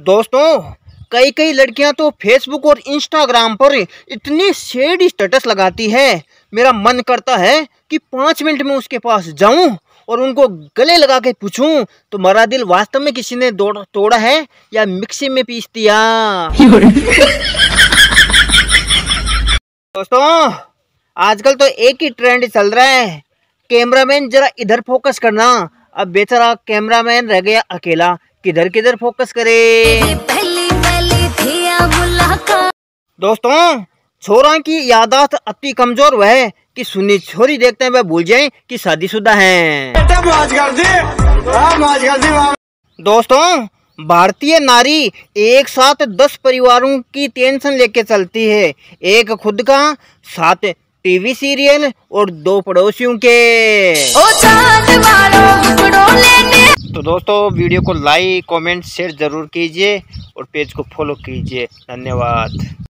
दोस्तों कई कई लड़कियां तो फेसबुक और इंस्टाग्राम पर इतनी शेड स्टेटस लगाती है मेरा मन करता है कि पाँच मिनट में उसके पास जाऊं और उनको गले लगा के पूछूं तुम्हारा दिल वास्तव में किसी ने तोड़ा है या मिक्सी में पीस दिया दोस्तों आजकल तो एक ही ट्रेंड चल रहा है कैमरामैन जरा इधर फोकस करना अब बेचारा कैमरामैन रह गया अकेला किधर किधर फोकस करे दोस्तों छोरा की यादाश्त अति कमजोर वह कि सुनी छोरी देखते हैं वह भूल जाए कि शादीशुदा है दोस्तों भारतीय नारी एक साथ दस परिवारों की टेंशन लेके चलती है एक खुद का साथ टीवी सीरियल और दो पड़ोसियों के ओ तो दोस्तों वीडियो को लाइक कमेंट शेयर ज़रूर कीजिए और पेज को फॉलो कीजिए धन्यवाद